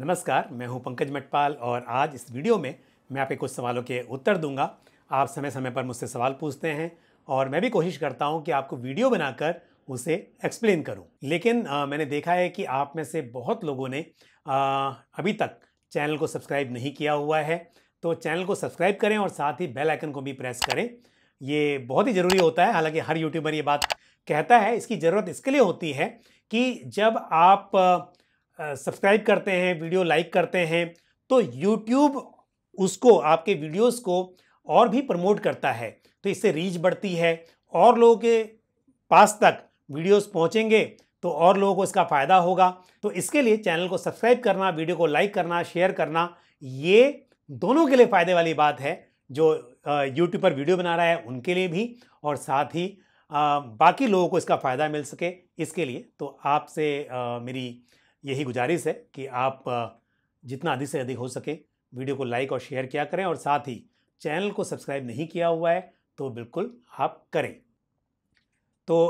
नमस्कार मैं हूं पंकज मटपाल और आज इस वीडियो में मैं आपके कुछ सवालों के उत्तर दूंगा आप समय समय पर मुझसे सवाल पूछते हैं और मैं भी कोशिश करता हूं कि आपको वीडियो बनाकर उसे एक्सप्लेन करूं लेकिन आ, मैंने देखा है कि आप में से बहुत लोगों ने आ, अभी तक चैनल को सब्सक्राइब नहीं किया हुआ है तो चैनल को सब्सक्राइब करें और साथ ही बेल आइकन को भी प्रेस करें ये बहुत ही ज़रूरी होता है हालांकि हर यूट्यूबर ये बात कहता है इसकी ज़रूरत इसके लिए होती है कि जब आप सब्सक्राइब करते हैं वीडियो लाइक करते हैं तो यूट्यूब उसको आपके वीडियोस को और भी प्रमोट करता है तो इससे रीच बढ़ती है और लोगों के पास तक वीडियोस पहुंचेंगे तो और लोगों को इसका फ़ायदा होगा तो इसके लिए चैनल को सब्सक्राइब करना वीडियो को लाइक करना शेयर करना ये दोनों के लिए फ़ायदे वाली बात है जो यूट्यूब पर वीडियो बना रहा है उनके लिए भी और साथ ही बाकी लोगों को इसका फ़ायदा मिल सके इसके लिए तो आपसे मेरी यही गुजारिश है कि आप जितना अधिक से अधिक हो सके वीडियो को लाइक और शेयर किया करें और साथ ही चैनल को सब्सक्राइब नहीं किया हुआ है तो बिल्कुल आप करें तो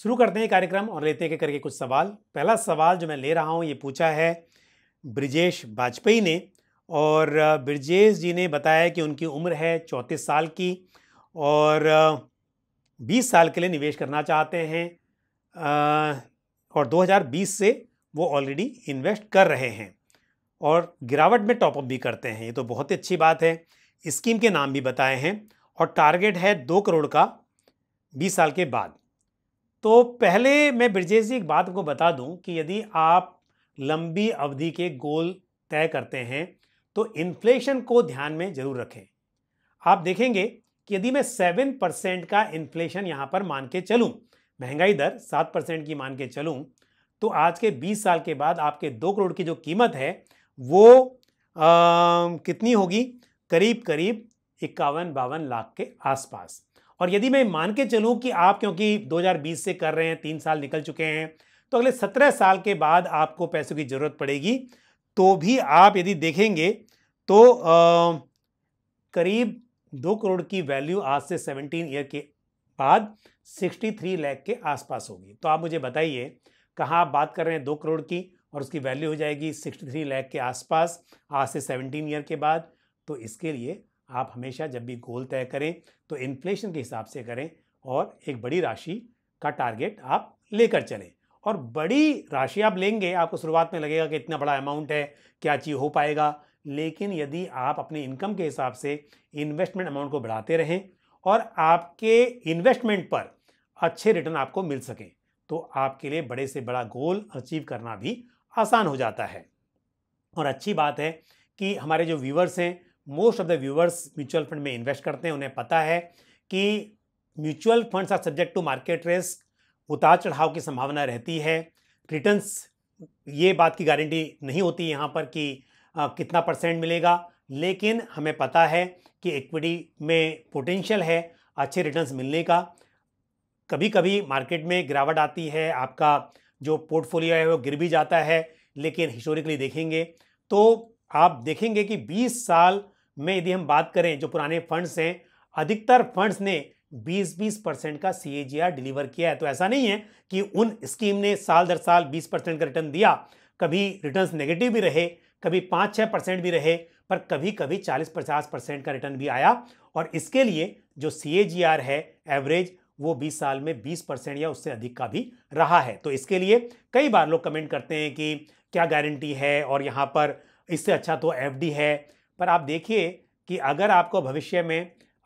शुरू करते हैं कार्यक्रम और लेते हैं करके कुछ सवाल पहला सवाल जो मैं ले रहा हूँ ये पूछा है ब्रिजेश वाजपेयी ने और ब्रिजेश जी ने बताया कि उनकी उम्र है चौंतीस साल की और बीस साल के लिए निवेश करना चाहते हैं और 2020 से वो ऑलरेडी इन्वेस्ट कर रहे हैं और गिरावट में टॉपअप भी करते हैं ये तो बहुत ही अच्छी बात है स्कीम के नाम भी बताए हैं और टारगेट है दो करोड़ का बीस साल के बाद तो पहले मैं ब्रजेश जी एक बात को बता दूं कि यदि आप लंबी अवधि के गोल तय करते हैं तो इन्फ्लेशन को ध्यान में जरूर रखें आप देखेंगे कि यदि मैं सेवन परसेंट का इन्फ्लेशन यहाँ पर मान के चलूँ महंगाई दर सात परसेंट की मान के चलूँ तो आज के बीस साल के बाद आपके दो करोड़ की जो कीमत है वो आ, कितनी होगी करीब करीब इक्यावन बावन लाख के आसपास और यदि मैं मान के चलूँ कि आप क्योंकि 2020 से कर रहे हैं तीन साल निकल चुके हैं तो अगले सत्रह साल के बाद आपको पैसों की ज़रूरत पड़ेगी तो भी आप यदि देखेंगे तो आ, करीब दो करोड़ की वैल्यू आज से सेवनटीन ईयर के बाद सिक्सटी थ्री लैख के आसपास होगी तो आप मुझे बताइए कहाँ आप बात कर रहे हैं दो करोड़ की और उसकी वैल्यू हो जाएगी सिक्सटी थ्री लैख के आसपास आज से सेवनटीन ईयर के बाद तो इसके लिए आप हमेशा जब भी गोल तय करें तो इन्फ्लेशन के हिसाब से करें और एक बड़ी राशि का टारगेट आप लेकर चलें और बड़ी राशि आप लेंगे आपको शुरुआत में लगेगा कि इतना बड़ा अमाउंट है क्या चीज़ हो पाएगा लेकिन यदि आप अपने इनकम के हिसाब से इन्वेस्टमेंट अमाउंट को बढ़ाते रहें और आपके इन्वेस्टमेंट पर अच्छे रिटर्न आपको मिल सकें तो आपके लिए बड़े से बड़ा गोल अचीव करना भी आसान हो जाता है और अच्छी बात है कि हमारे जो व्यूवर्स हैं most of the viewers mutual fund में इन्वेस्ट करते हैं उन्हें पता है कि mutual funds are subject to market risk उतार चढ़ाव की संभावना रहती है रिटर्न्स ये बात की गारंटी नहीं होती यहाँ पर कि आ, कितना परसेंट मिलेगा लेकिन हमें पता है कि इक्विटी में पोटेंशियल है अच्छे रिटर्न्स मिलने का कभी कभी मार्केट में गिरावट आती है आपका जो पोर्टफोलियो है वो गिर भी जाता है लेकिन हिस्टोरिकली देखेंगे तो आप देखेंगे कि 20 साल में यदि हम बात करें जो पुराने फंड्स हैं अधिकतर फंड्स ने 20-20 परसेंट का सी डिलीवर किया है तो ऐसा नहीं है कि उन स्कीम ने साल दर साल 20 परसेंट का रिटर्न दिया कभी रिटर्न्स नेगेटिव भी रहे कभी पाँच छः परसेंट भी रहे पर कभी कभी 40-50 परसेंट का रिटर्न भी आया और इसके लिए जो सी है एवरेज वो 20 साल में 20 परसेंट या उससे अधिक का भी रहा है तो इसके लिए कई बार लोग कमेंट करते हैं कि क्या गारंटी है और यहाँ पर इससे अच्छा तो एफ है पर आप देखिए कि अगर आपको भविष्य में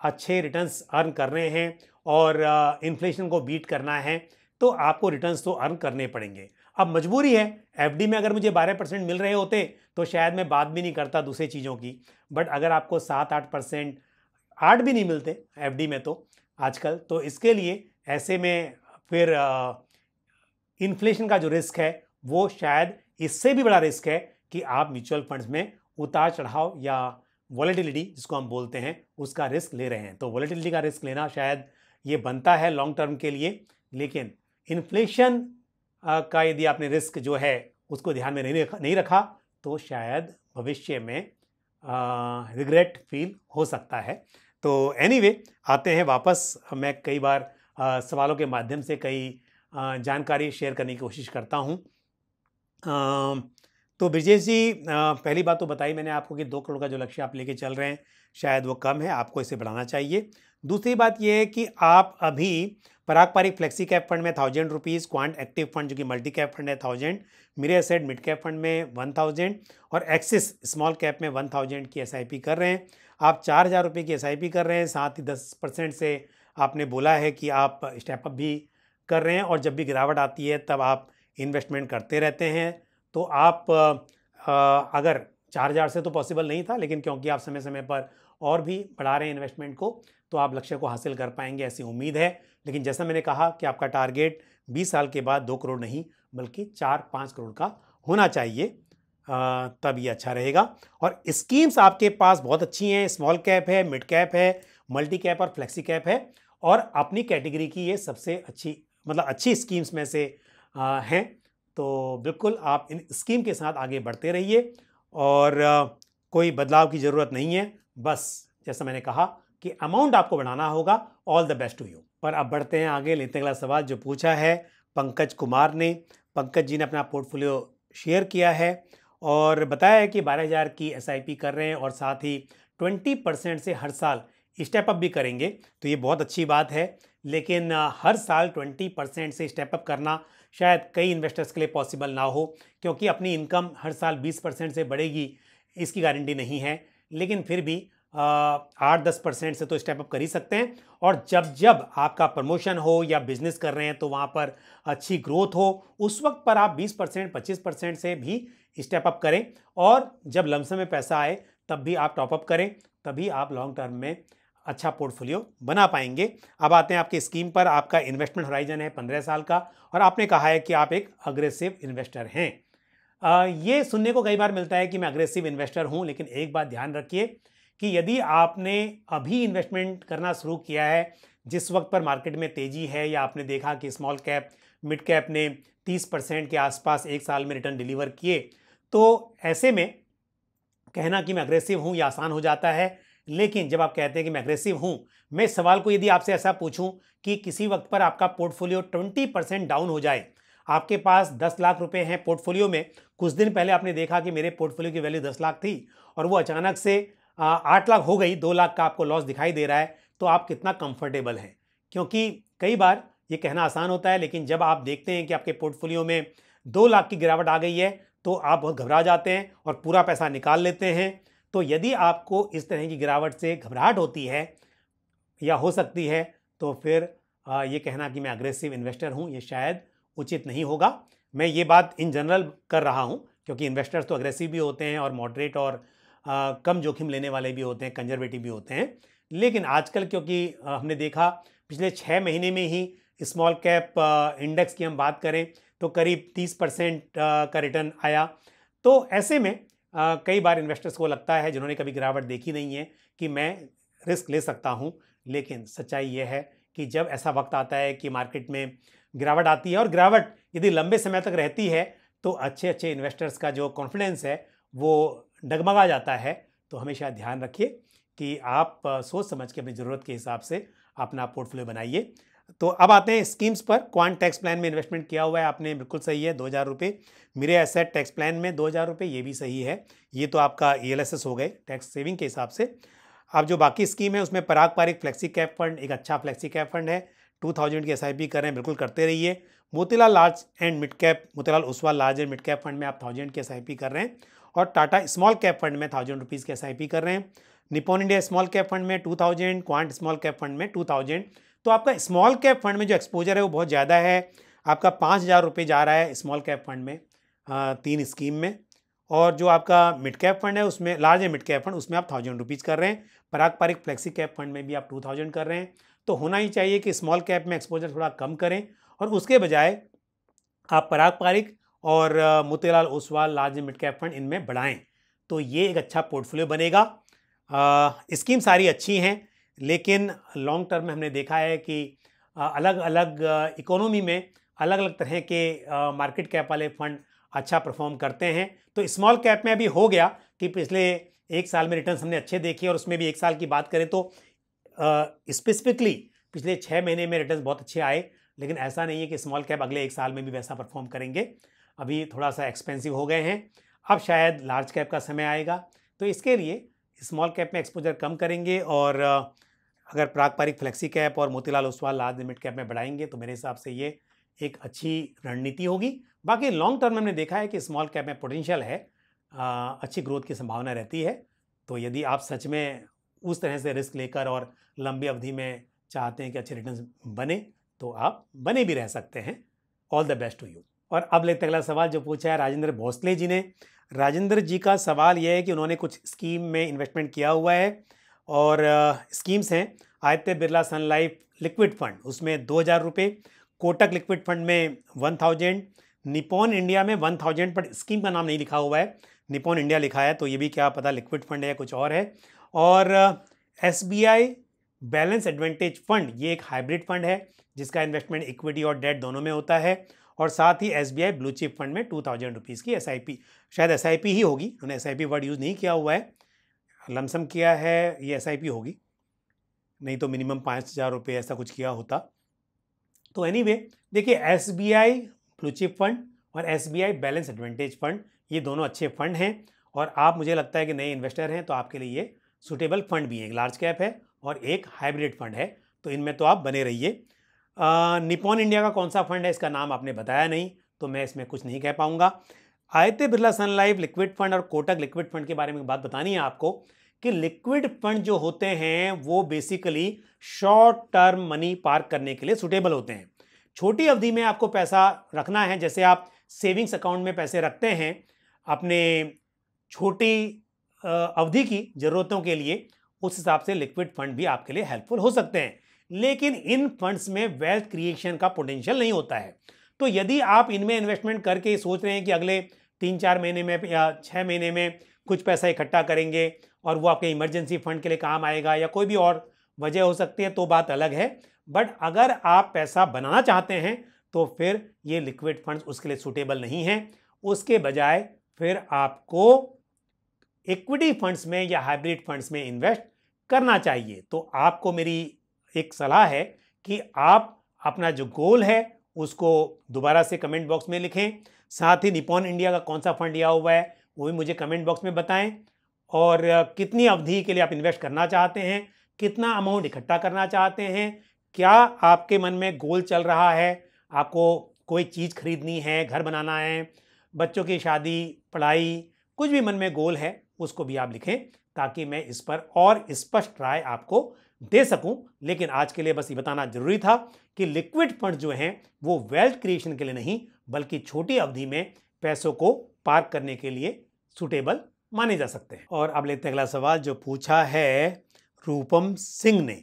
अच्छे रिटर्न्स अर्न करने हैं और इन्फ्लेशन को बीट करना है तो आपको रिटर्न्स तो अर्न करने पड़ेंगे अब मजबूरी है एफ में अगर मुझे बारह परसेंट मिल रहे होते तो शायद मैं बात भी नहीं करता दूसरी चीज़ों की बट अगर आपको सात आठ परसेंट आठ भी नहीं मिलते एफ में तो आजकल तो इसके लिए ऐसे में फिर इन्फ्लेशन का जो रिस्क है वो शायद इससे भी बड़ा रिस्क है कि आप म्यूचुअल फंड्स में उतार चढ़ाव या वॉलेटिलिटी जिसको हम बोलते हैं उसका रिस्क ले रहे हैं तो वॉलेटिलिटी का रिस्क लेना शायद ये बनता है लॉन्ग टर्म के लिए लेकिन इन्फ्लेशन का यदि आपने रिस्क जो है उसको ध्यान में नहीं रखा नहीं रखा तो शायद भविष्य में रिग्रेट फील हो सकता है तो एनीवे anyway, आते हैं वापस मैं कई बार आ, सवालों के माध्यम से कई जानकारी शेयर करने की कोशिश करता हूँ तो ब्रजेश जी आ, पहली बात तो बताई मैंने आपको कि दो करोड़ का जो लक्ष्य आप लेके चल रहे हैं शायद वो कम है आपको इसे बढ़ाना चाहिए दूसरी बात ये है कि आप अभी Parag Parikh flexi cap fund में thousand rupees quant active fund जो कि मल्टी कैप फंड है thousand Mirae asset mid cap fund में वन थाउजेंड और एक्सिस स्मॉल कैप में वन थाउजेंड की एस कर रहे हैं आप चार हज़ार रुपये की एस कर रहे हैं साथ ही दस परसेंट से आपने बोला है कि आप स्टेपअप भी कर रहे हैं और जब भी गिरावट आती है तब आप इन्वेस्टमेंट करते रहते हैं तो आप आ, अगर चार हज़ार से तो पॉसिबल नहीं था लेकिन क्योंकि आप समय समय पर और भी बढ़ा रहे हैं इन्वेस्टमेंट को तो आप लक्ष्य को हासिल कर पाएंगे ऐसी उम्मीद है लेकिन जैसा मैंने कहा कि आपका टारगेट 20 साल के बाद दो करोड़ नहीं बल्कि चार पाँच करोड़ का होना चाहिए तब ये अच्छा रहेगा और स्कीम्स आपके पास बहुत अच्छी हैं स्मॉल कैप है मिड कैप है मल्टी कैप और फ्लेक्सी कैप है और अपनी कैटेगरी की ये सबसे अच्छी मतलब अच्छी स्कीम्स में से हैं तो बिल्कुल आप इन स्कीम के साथ आगे बढ़ते रहिए और कोई बदलाव की ज़रूरत नहीं है बस जैसा मैंने कहा कि अमाउंट आपको बढ़ाना होगा all the best to you पर अब बढ़ते हैं आगे लेते अगला सवाल जो पूछा है पंकज कुमार ने पंकज जी ने अपना पोर्टफोलियो शेयर किया है और बताया है कि 12000 की एस कर रहे हैं और साथ ही 20 परसेंट से हर साल स्टेप अप भी करेंगे तो ये बहुत अच्छी बात है लेकिन हर साल 20 परसेंट से स्टेप अप करना शायद कई इन्वेस्टर्स के लिए पॉसिबल ना हो क्योंकि अपनी इनकम हर साल 20 परसेंट से बढ़ेगी इसकी गारंटी नहीं है लेकिन फिर भी आठ दस परसेंट से तो स्टेप अप कर ही सकते हैं और जब जब आपका प्रमोशन हो या बिजनेस कर रहे हैं तो वहाँ पर अच्छी ग्रोथ हो उस वक्त पर आप बीस परसेंट पच्चीस परसेंट से भी स्टेप अप करें और जब लमसम में पैसा आए तब भी आप टॉपअप करें तभी आप लॉन्ग टर्म में अच्छा पोर्टफोलियो बना पाएंगे अब आते हैं आपकी स्कीम पर आपका इन्वेस्टमेंट हराइजन है पंद्रह साल का और आपने कहा है कि आप एक अग्रेसिव इन्वेस्टर हैं ये सुनने को कई बार मिलता है कि मैं अग्रेसिव इन्वेस्टर हूँ लेकिन एक बात ध्यान रखिए कि यदि आपने अभी इन्वेस्टमेंट करना शुरू किया है जिस वक्त पर मार्केट में तेज़ी है या आपने देखा कि स्मॉल कैप मिड कैप ने 30 परसेंट के आसपास एक साल में रिटर्न डिलीवर किए तो ऐसे में कहना कि मैं अग्रेसिव हूँ यह आसान हो जाता है लेकिन जब आप कहते हैं कि मैं अग्रेसिव हूँ मैं सवाल को यदि आपसे ऐसा पूछूँ कि किसी वक्त पर आपका पोर्टफोलियो ट्वेंटी परसेंट डाउन हो जाए आपके पास दस लाख रुपए हैं पोर्टफोलियो में कुछ दिन पहले आपने देखा कि मेरे पोर्टफोलियो की वैल्यू दस लाख थी और वो अचानक से आठ लाख हो गई दो लाख का आपको लॉस दिखाई दे रहा है तो आप कितना कंफर्टेबल हैं क्योंकि कई बार ये कहना आसान होता है लेकिन जब आप देखते हैं कि आपके पोर्टफोलियो में दो लाख की गिरावट आ गई है तो आप बहुत घबरा जाते हैं और पूरा पैसा निकाल लेते हैं तो यदि आपको इस तरह की गिरावट से घबराहट होती है या हो सकती है तो फिर ये कहना कि मैं अग्रेसिव इन्वेस्टर हूँ ये शायद उचित नहीं होगा मैं ये बात इन जनरल कर रहा हूँ क्योंकि इन्वेस्टर्स तो अग्रेसिव भी होते हैं और मॉडरेट और आ, कम जोखिम लेने वाले भी होते हैं कंजर्वेटिव भी होते हैं लेकिन आजकल क्योंकि हमने देखा पिछले छः महीने में ही स्मॉल कैप इंडेक्स की हम बात करें तो करीब 30 परसेंट का रिटर्न आया तो ऐसे में कई बार इन्वेस्टर्स को लगता है जिन्होंने कभी गिरावट देखी नहीं है कि मैं रिस्क ले सकता हूँ लेकिन सच्चाई यह है कि जब ऐसा वक्त आता है कि मार्केट में गिरावट आती है और गिरावट यदि लंबे समय तक रहती है तो अच्छे अच्छे इन्वेस्टर्स का जो कॉन्फिडेंस है वो डगमगा जाता है तो हमेशा ध्यान रखिए कि आप सोच समझ के अपनी ज़रूरत के हिसाब से अपना पोर्टफोलियो बनाइए तो अब आते हैं स्कीम्स पर क्वांट टैक्स प्लान में इन्वेस्टमेंट किया हुआ है आपने बिल्कुल सही है दो हज़ार रुपये मेरे एसेट टैक्स प्लान में दो हज़ार रुपये ये भी सही है ये तो आपका ई e हो गए टैक्स सेविंग के हिसाब से अब जो बाकी स्कीम है उसमें Parag Parikh flexi cap fund एक अच्छा फ्लेक्सी कैप फंड है टू थाउजेंड की एस आई पी करें बिल्कुल करते रहिए Motilal large and mid cap Motilal Oswal large and mid cap fund में आप थाउजेंड की एस आई पी कर रहे हैं और टाटा स्मॉल कैप फंड में थाउजेंड रुपीज़ की एस आई पी कर रहे हैं Nippon India small cap fund में two thousand quant small cap fund में टू थाउजेंड तो आपका स्मॉल कैप फंड में जो एक्सपोजर है वो बहुत ज़्यादा है आपका पाँच हज़ार रुपये जा रहा है स्मॉल कैप फंड में तीन स्कीम में और जो आपका मिड कैप फंड है उसमें लार्ज है मिड कैप फंड उसमें आप थाउजेंड रुपीज़ कर रहे हैं Parag Parikh flexi cap fund में भी आप टू थाउजेंड कर रहे हैं तो होना ही चाहिए कि स्मॉल कैप में एक्सपोजर थोड़ा कम करें और उसके बजाय आप पराग पारिक और Motilal Oswal large mid cap fund इनमें बढ़ाएँ तो ये एक अच्छा पोर्टफोलियो बनेगा स्कीम सारी अच्छी हैं लेकिन लॉन्ग टर्म में हमने देखा है कि अलग अलग इकोनॉमी में अलग अलग तरह के मार्केट कैप वाले फंड अच्छा परफॉर्म करते हैं तो स्मॉल कैप में अभी हो गया कि पिछले एक साल में रिटर्न हमने अच्छे देखे और उसमें भी एक साल की बात करें तो स्पेसिफिकली पिछले छः महीने में रिटर्न बहुत अच्छे आए लेकिन ऐसा नहीं है कि स्मॉल कैप अगले एक साल में भी वैसा परफॉर्म करेंगे अभी थोड़ा सा एक्सपेंसिव हो गए हैं अब शायद लार्ज कैप का समय आएगा तो इसके लिए स्मॉल कैप में एक्सपोजर कम करेंगे और अगर पारिक फ्लेक्सी कैप और Motilal Oswal large limit cap में बढ़ाएंगे तो मेरे हिसाब से ये एक अच्छी रणनीति होगी बाकी लॉन्ग टर्म में हमने देखा है कि स्मॉल कैप में पोटेंशियल है आ, अच्छी ग्रोथ की संभावना रहती है तो यदि आप सच में उस तरह से रिस्क लेकर और लंबी अवधि में चाहते हैं कि अच्छे रिटर्न बने तो आप बने भी रह सकते हैं all the best to you और अब लेते अगला सवाल जो पूछा है राजेंद्र भोसले जी ने राजेंद्र जी का सवाल यह है कि उन्होंने कुछ स्कीम में इन्वेस्टमेंट किया हुआ है और स्कीम्स हैं Aditya Birla Sun Life liquid fund उसमें दो हज़ार रुपये कोटक लिक्विड फंड में वन थाउजेंड निपोन इंडिया में वन थाउजेंड पर स्कीम का नाम नहीं लिखा हुआ है निपोन इंडिया लिखा है तो ये भी क्या पता लिक्विड फंड है या कुछ और है और S B I balance advantage fund ये एक हाइब्रिड फंड है जिसका इन्वेस्टमेंट इक्विटी और डेट दोनों में होता है और साथ ही S B I blue chip fund में टू थाउजेंड रुपीज़ की एस आई पी शायद एस आई पी ही होगी उन्होंने S I P word use नहीं किया हुआ है लमसम किया है ये एस होगी नहीं तो मिनिमम पाँच हज़ार रुपये ऐसा कुछ किया होता तो एनी anyway, देखिए S B I bluechip fund और S B I balance advantage fund ये दोनों अच्छे फंड हैं और आप मुझे लगता है कि नए इन्वेस्टर हैं तो आपके लिए ये सुटेबल फंड भी हैं एक लार्ज कैप है और एक हाइब्रिड फंड है तो इनमें तो आप बने रहिए निपॉन इंडिया का कौन सा फंड है इसका नाम आपने बताया नहीं तो मैं इसमें कुछ नहीं कह पाऊँगा Aditya Birla Sun Life liquid fund और कोटक लिक्विड फंड के बारे में बात बतानी है आपको कि लिक्विड फंड जो होते हैं वो basically short term money park करने के लिए सुटेबल होते हैं छोटी अवधि में आपको पैसा रखना है जैसे आप सेविंग्स अकाउंट में पैसे रखते हैं अपने छोटी अवधि की ज़रूरतों के लिए उस हिसाब से लिक्विड फंड भी आपके लिए हेल्पफुल हो सकते हैं लेकिन इन फंड्स में वेल्थ क्रिएशन का पोटेंशियल नहीं होता है तो यदि आप इनमें इन्वेस्टमेंट करके सोच रहे हैं कि अगले तीन चार महीने में या छः महीने में कुछ पैसा इकट्ठा करेंगे और वो आपके इमरजेंसी फंड के लिए काम आएगा या कोई भी और वजह हो सकती है तो बात अलग है बट अगर आप पैसा बनाना चाहते हैं तो फिर ये लिक्विड फंड्स उसके लिए सूटेबल नहीं हैं उसके बजाय फिर आपको इक्विटी फंड्स में या हाइब्रिड फंड्स में इन्वेस्ट करना चाहिए तो आपको मेरी एक सलाह है कि आप अपना जो गोल है उसको दोबारा से कमेंट बॉक्स में लिखें साथ ही निपॉन इंडिया का कौन सा फंड लिया हुआ है वो भी मुझे कमेंट बॉक्स में बताएं और कितनी अवधि के लिए आप इन्वेस्ट करना चाहते हैं कितना अमाउंट इकट्ठा करना चाहते हैं क्या आपके मन में गोल चल रहा है आपको कोई चीज़ खरीदनी है घर बनाना है बच्चों की शादी पढ़ाई कुछ भी मन में गोल है उसको भी आप लिखें ताकि मैं इस पर और स्पष्ट राय आपको दे सकूं लेकिन आज के लिए बस ये बताना जरूरी था कि लिक्विड फंड जो हैं वो वेल्थ क्रिएशन के लिए नहीं बल्कि छोटी अवधि में पैसों को पार्क करने के लिए सूटेबल माने जा सकते हैं और अब लेते हैं अगला सवाल जो पूछा है रूपम सिंह ने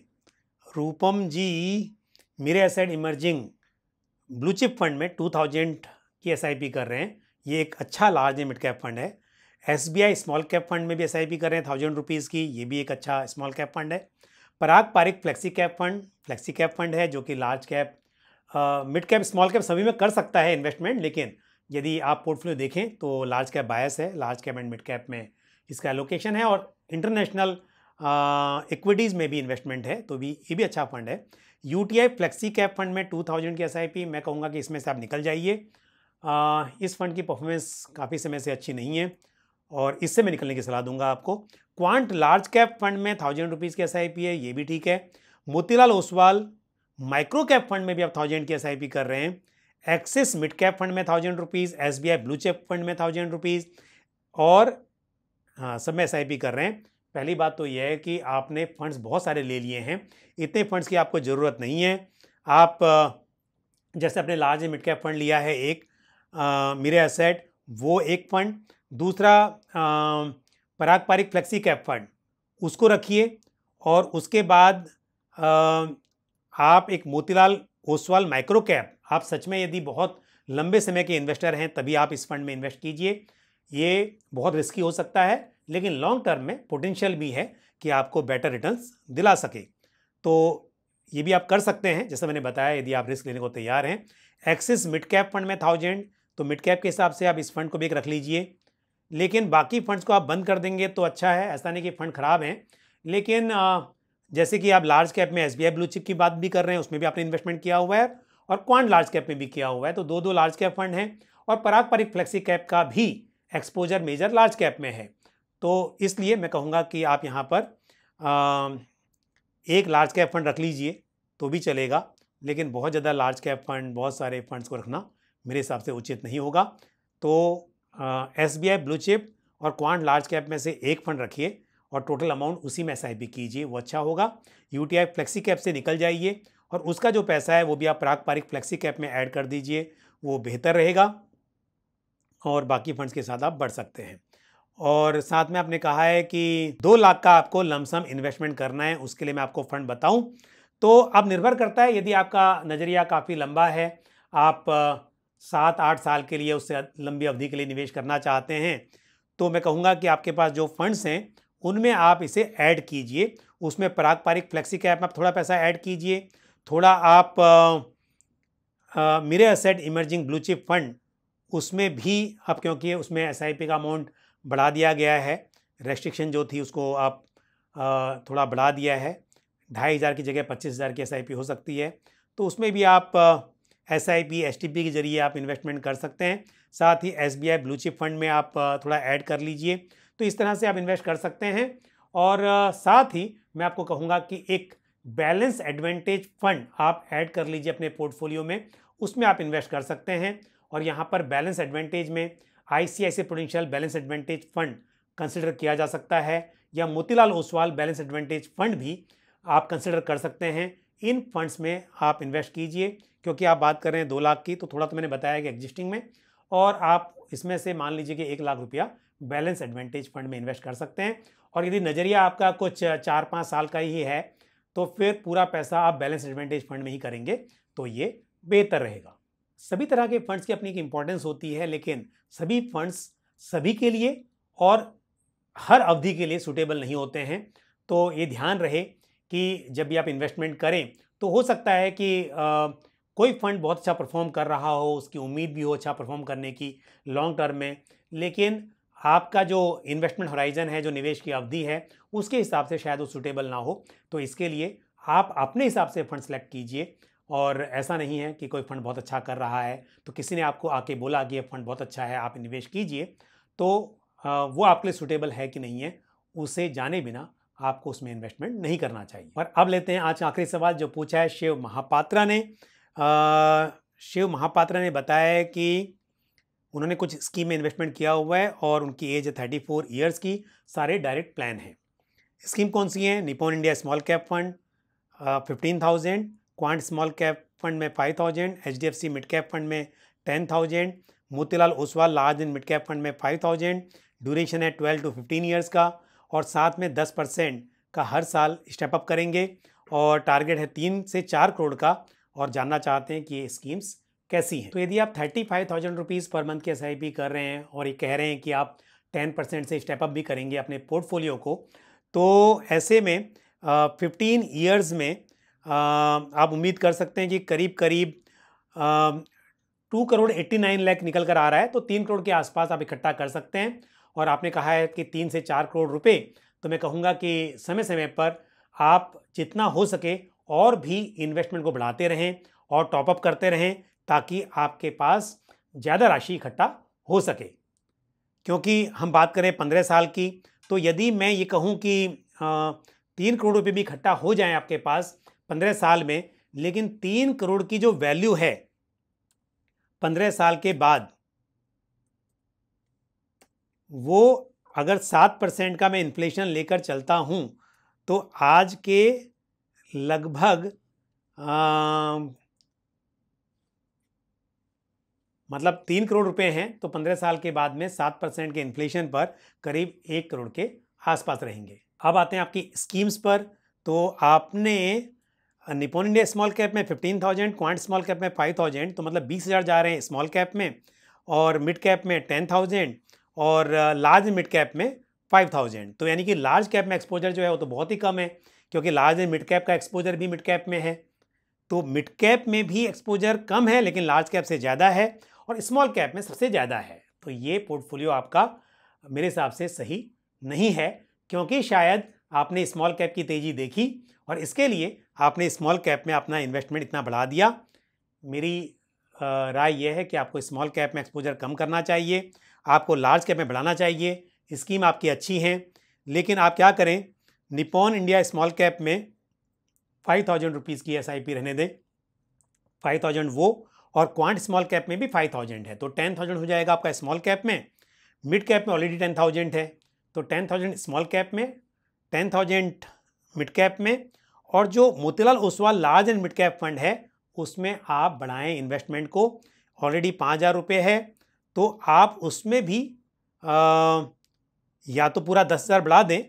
Rupam ji Mirae asset emerging blue chip fund में 2000 की एस कर रहे हैं ये एक अच्छा लार्ज मिड कैप फंड है एस स्मॉल कैप फंड में भी एस कर रहे हैं थाउजेंड रुपीज़ की ये भी एक अच्छा स्मॉल कैप फंड है Parag Parikh flexi cap fund flexi cap fund है जो कि large cap mid cap small cap सभी में कर सकता है इन्वेस्टमेंट लेकिन यदि आप पोर्टफोलियो देखें तो लार्ज कैप बायस है large cap and mid cap में इसका एलोकेशन है और इंटरनेशनल इक्विटीज़ में भी इन्वेस्टमेंट है तो भी ये भी अच्छा फंड है U T I flexi cap fund में टू थाउजेंड की एस आई पी मैं कहूँगा कि इसमें से आप निकल जाइए इस फंड की परफॉर्मेंस काफ़ी समय से अच्छी नहीं है और इससे मैं निकलने की सलाह दूंगा आपको क्वांट लार्ज कैप फंड में थाउजेंड रुपीज़ की एस आई पी है ये भी ठीक है Motilal Oswal micro cap fund में भी आप थाउजेंड की एस आई पी कर रहे हैं एक्सिस मिड कैप फंड में thousand rupees S B I blue chip fund में थाउजेंड रुपीज़ और हाँ सब में एस आई पी कर रहे हैं पहली बात तो यह है कि आपने फंड्स बहुत सारे ले लिए हैं इतने फंड्स की आपको ज़रूरत नहीं है आप जैसे अपने लार्ज मिड कैप फंड लिया है एक मेरे एसेट वो एक फंड दूसरा Parag Parikh flexi cap fund उसको रखिए और उसके बाद आ, आप एक मोतीलाल ओसवाल माइक्रो कैप आप सच में यदि बहुत लंबे समय के इन्वेस्टर हैं तभी आप इस फंड में इन्वेस्ट कीजिए ये बहुत रिस्की हो सकता है लेकिन लॉन्ग टर्म में पोटेंशियल भी है कि आपको बेटर रिटर्न्स दिला सके तो ये भी आप कर सकते हैं जैसे मैंने बताया यदि आप रिस्क लेने को तैयार हैं एक्सिस मिड कैप फंड में थाउजेंड तो मिड कैप के हिसाब से आप इस फंड को भी एक रख लीजिए लेकिन बाकी फंड्स को आप बंद कर देंगे तो अच्छा है ऐसा नहीं कि फ़ंड ख़राब हैं लेकिन जैसे कि आप लार्ज कैप में S B I blue chip की बात भी कर रहे हैं उसमें भी आपने इन्वेस्टमेंट किया हुआ है और क्वांट लार्ज कैप में भी किया हुआ है तो दो दो लार्ज कैप फंड हैं और पराग परिक फ्लेक्सी कैप का भी एक्सपोजर मेजर लार्ज कैप में है तो इसलिए मैं कहूँगा कि आप यहाँ पर आ, एक लार्ज कैप फंड रख लीजिए तो भी चलेगा लेकिन बहुत ज़्यादा लार्ज कैप फंड बहुत सारे फंड्स को रखना मेरे हिसाब से उचित नहीं होगा तो S B I blue chip और क्वांट लार्ज कैप में से एक फंड रखिए और टोटल अमाउंट उसी में एस कीजिए वो अच्छा होगा U T I flexi cap से निकल जाइए और उसका जो पैसा है वो भी आप प्राग पारिक फ्लेक्सी कैप में ऐड कर दीजिए वो बेहतर रहेगा और बाकी फंड्स के साथ आप बढ़ सकते हैं और साथ में आपने कहा है कि दो लाख का आपको लमसम इन्वेस्टमेंट करना है उसके लिए मैं आपको फंड बताऊं तो अब निर्भर करता है यदि आपका नज़रिया काफ़ी लंबा है आप सात आठ साल के लिए उससे लंबी अवधि के लिए निवेश करना चाहते हैं तो मैं कहूँगा कि आपके पास जो फंड्स हैं उनमें आप इसे ऐड कीजिए उसमें पारिक फ्लेक्सी कैप में आप थोड़ा पैसा ऐड कीजिए थोड़ा आप Mirae asset emerging blue chip fund उसमें भी अब क्योंकि उसमें एस का अमाउंट बढ़ा दिया गया है रेस्ट्रिक्शन जो थी उसको आप आ, थोड़ा बढ़ा दिया है ढाई हज़ार की जगह पच्चीस हज़ार की एस हो सकती है तो उसमें भी आप S I P S T P के ज़रिए आप इन्वेस्टमेंट कर सकते हैं साथ ही S B I blue chip fund में आप थोड़ा ऐड कर लीजिए तो इस तरह से आप इन्वेस्ट कर सकते हैं और साथ ही मैं आपको कहूँगा कि एक बैलेंस एडवांटेज फंड आप ऐड कर लीजिए अपने पोर्टफोलियो में उसमें आप इन्वेस्ट कर सकते हैं और यहाँ पर बैलेंस एडवांटेज में I C Prudential balance advantage fund consider किया जा सकता है या Motilal Oswal balance advantage fund भी आप कंसिडर कर सकते हैं इन फंड्स में आप इन्वेस्ट कीजिए क्योंकि आप बात कर रहे हैं दो लाख की तो थोड़ा तो मैंने बताया कि एग्जिस्टिंग में और आप इसमें से मान लीजिए कि एक लाख रुपया बैलेंस एडवांटेज फंड में इन्वेस्ट कर सकते हैं और यदि नज़रिया आपका कुछ चार पाँच साल का ही है तो फिर पूरा पैसा आप बैलेंस एडवांटेज फंड में ही करेंगे तो ये बेहतर रहेगा सभी तरह के फंड्स की अपनी एक इम्पॉर्टेंस होती है लेकिन सभी फंड्स सभी के लिए और हर अवधि के लिए सुटेबल नहीं होते हैं तो ये ध्यान रहे कि जब भी आप इन्वेस्टमेंट करें तो हो सकता है कि आ, कोई फंड बहुत अच्छा परफॉर्म कर रहा हो उसकी उम्मीद भी हो अच्छा परफॉर्म करने की लॉन्ग टर्म में लेकिन आपका जो इन्वेस्टमेंट होराइजन है जो निवेश की अवधि है उसके हिसाब से शायद वो सूटेबल ना हो तो इसके लिए आप अपने हिसाब से फ़ंड सेलेक्ट कीजिए और ऐसा नहीं है कि कोई फ़ंड बहुत अच्छा कर रहा है तो किसी ने आपको आके बोला कि ये फ़ंड बहुत अच्छा है आप निवेश कीजिए तो वो आपके लिए सुटेबल है कि नहीं है उसे जाने बिना आपको उसमें इन्वेस्टमेंट नहीं करना चाहिए और अब लेते हैं आज आखिरी सवाल जो पूछा है शिव महापात्रा ने आ, शिव महापात्रा ने बताया कि उन्होंने कुछ स्कीम में इन्वेस्टमेंट किया हुआ है और उनकी एज है थर्टी फोर ईयर्स की सारे डायरेक्ट प्लान हैं स्कीम कौन सी हैं Nippon India small cap fund fifteen thousand quant small cap fund में five thousand H D F C mid cap fund में ten thousand Motilal Oswal large and mid cap fund में five thousand duration है twelve to fifteen years का और साथ में दस percent का हर साल अप करेंगे और टारगेट है तीन से चार करोड़ का और जानना चाहते हैं कि ये स्कीम्स कैसी हैं तो यदि आप thirty five thousand rupees per month की एस आई पी कर रहे हैं और ये कह रहे हैं कि आप टेन परसेंट से स्टेपअप भी करेंगे अपने पोर्टफोलियो को तो ऐसे में फिफ्टीन ईयर्स में आ, आप उम्मीद कर सकते हैं कि करीब करीब two crore eighty nine lakh निकल कर आ रहा है तो तीन करोड़ के आसपास आप इकट्ठा कर सकते हैं और आपने कहा है कि तीन से चार करोड़ रुपये तो मैं कहूँगा कि समय समय पर आप जितना हो सके और भी इन्वेस्टमेंट को बढ़ाते रहें और टॉपअप करते रहें ताकि आपके पास ज़्यादा राशि इकट्ठा हो सके क्योंकि हम बात करें पंद्रह साल की तो यदि मैं ये कहूँ कि तीन करोड़ रुपये भी इकट्ठा हो जाए आपके पास पंद्रह साल में लेकिन तीन करोड़ की जो वैल्यू है पंद्रह साल के बाद वो अगर सात परसेंट का मैं इन्फ्लेशन लेकर चलता हूँ तो आज के लगभग मतलब तीन करोड़ रुपए हैं तो पंद्रह साल के बाद में सात परसेंट के इन्फ्लेशन पर करीब एक करोड़ के आसपास रहेंगे अब आते हैं आपकी स्कीम्स पर तो आपने निपोन इंडिया स्मॉल कैप में fifteen thousand quant small cap में फाइव थाउजेंड तो मतलब बीस हज़ार जा रहे हैं स्मॉल कैप में और मिड कैप में टेन थाउजेंड और लार्ज मिड कैप में फाइव थाउजेंड तो यानी कि लार्ज कैप में एक्सपोजर जो है वो तो बहुत ही कम है क्योंकि लार्ज एंड मिड कैप का एक्सपोजर भी मिड कैप में है तो मिड कैप में भी एक्सपोजर कम है लेकिन लार्ज कैप से ज़्यादा है और स्मॉल कैप में सबसे ज़्यादा है तो ये पोर्टफोलियो आपका मेरे हिसाब से सही नहीं है क्योंकि शायद आपने स्मॉल कैप की तेज़ी देखी और इसके लिए आपने स्मॉल कैप में अपना इन्वेस्टमेंट इतना बढ़ा दिया मेरी राय यह है कि आपको स्मॉल कैप में एक्सपोजर कम करना चाहिए आपको लार्ज कैप में बढ़ाना चाहिए स्कीम आपकी अच्छी हैं लेकिन आप क्या करें निपॉन इंडिया स्मॉल कैप में फाइव थाउजेंड रुपीज़ की एस रहने दें फाइव थाउजेंड वो और क्वांट स्मॉल कैप में भी फाइव थाउजेंड है तो टेन थाउजेंड हो जाएगा आपका स्मॉल कैप में मिड कैप में ऑलरेडी टेन थाउजेंड है तो टेन थाउजेंड स्मॉल कैप में टेन थाउजेंड मिड कैप में और जो Motilal Oswal large and mid cap fund है उसमें आप बढ़ाएं इन्वेस्टमेंट को ऑलरेडी पाँच हज़ार रुपये है तो आप उसमें भी आ, या तो पूरा दस हज़ार बढ़ा दें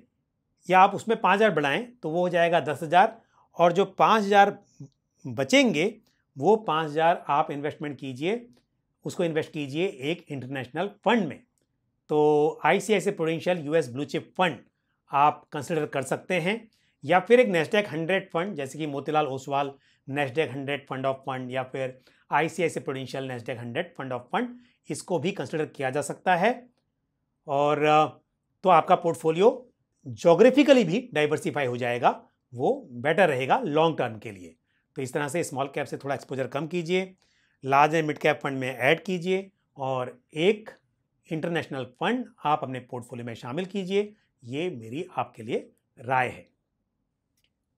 या आप उसमें पाँच हज़ार बढ़ाएँ तो वो हो जाएगा दस हज़ार और जो पाँच हज़ार बचेंगे वो पाँच हज़ार आप इन्वेस्टमेंट कीजिए उसको इन्वेस्ट कीजिए एक इंटरनेशनल फंड में तो I C I C Prudential U S bluechip fund आप कंसिडर कर सकते हैं या फिर एक नेस्टेक हंड्रेड फंड जैसे कि Motilal Oswal Nasdaq hundred fund of fund या फिर I C I C Prudential Nasdaq hundred fund of fund इसको भी कंसिडर किया जा सकता है और तो आपका पोर्टफोलियो जोग्राफिकली भी डाइवर्सिफाई हो जाएगा वो बेटर रहेगा लॉन्ग टर्म के लिए तो इस तरह से स्मॉल कैप से थोड़ा एक्सपोजर कम कीजिए large and mid cap fund में ऐड कीजिए और एक इंटरनेशनल फंड आप अपने पोर्टफोलियो में शामिल कीजिए ये मेरी आपके लिए राय है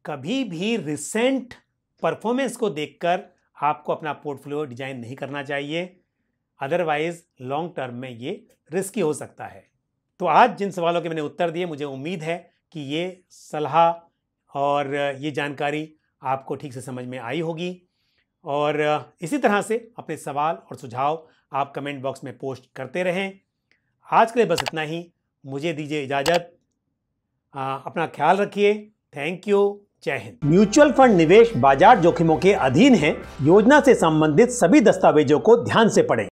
कभी भी रिसेंट परफॉर्मेंस को देखकर आपको अपना पोर्टफोलियो डिजाइन नहीं करना चाहिए अदरवाइज लॉन्ग टर्म में ये रिस्की हो सकता है तो आज जिन सवालों के मैंने उत्तर दिए मुझे उम्मीद है कि ये सलाह और ये जानकारी आपको ठीक से समझ में आई होगी और इसी तरह से अपने सवाल और सुझाव आप कमेंट बॉक्स में पोस्ट करते रहें आज के लिए बस इतना ही मुझे दीजिए इजाज़त अपना ख्याल रखिए थैंक यू जय हिंद म्यूचुअल फंड निवेश बाजार जोखिमों के अधीन है योजना से संबंधित सभी दस्तावेजों को ध्यान से पढ़ें